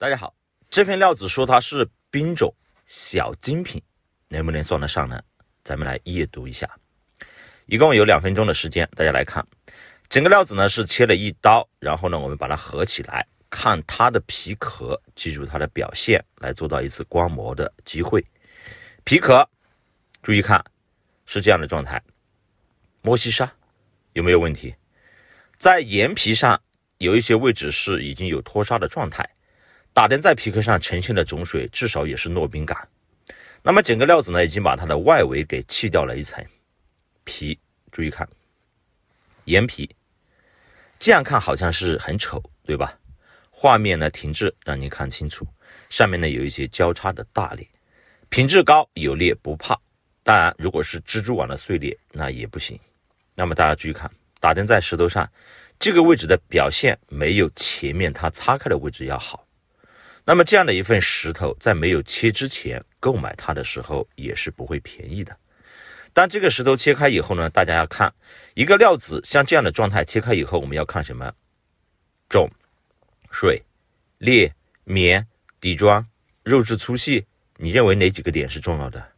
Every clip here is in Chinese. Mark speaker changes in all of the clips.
Speaker 1: 大家好，这份料子说它是冰种小精品，能不能算得上呢？咱们来阅读一下，一共有两分钟的时间。大家来看，整个料子呢是切了一刀，然后呢我们把它合起来看它的皮壳，记住它的表现，来做到一次观摩的机会。皮壳，注意看，是这样的状态。莫西沙，有没有问题？在岩皮上有一些位置是已经有脱沙的状态。打灯在皮壳上呈现的种水至少也是糯冰感。那么整个料子呢，已经把它的外围给去掉了一层皮。注意看，岩皮，这样看好像是很丑，对吧？画面呢停滞，让您看清楚。上面呢有一些交叉的大裂，品质高有裂不怕。当然，如果是蜘蛛网的碎裂那也不行。那么大家注意看，打灯在石头上这个位置的表现，没有前面它擦开的位置要好。那么这样的一份石头，在没有切之前，购买它的时候也是不会便宜的。当这个石头切开以后呢，大家要看一个料子像这样的状态，切开以后我们要看什么？种水裂棉底妆、肉质粗细，你认为哪几个点是重要的？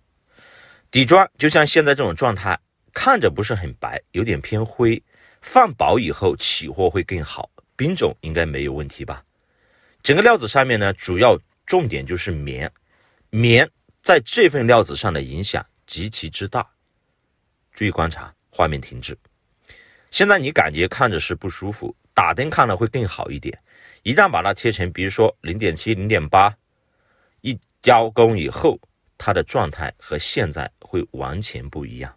Speaker 1: 底妆就像现在这种状态，看着不是很白，有点偏灰，放薄以后起货会更好。冰种应该没有问题吧？整个料子上面呢，主要重点就是棉，棉在这份料子上的影响极其之大。注意观察，画面停滞。现在你感觉看着是不舒服，打灯看了会更好一点。一旦把它切成，比如说零点七、零点八，一交工以后，它的状态和现在会完全不一样。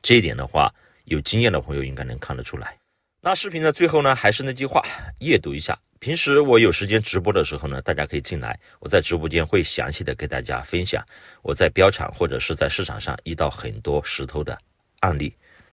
Speaker 1: 这一点的话，有经验的朋友应该能看得出来。那视频的最后呢，还是那句话，阅读一下。平时我有时间直播的时候呢，大家可以进来，我在直播间会详细的给大家分享我在标场或者是在市场上遇到很多石头的案例。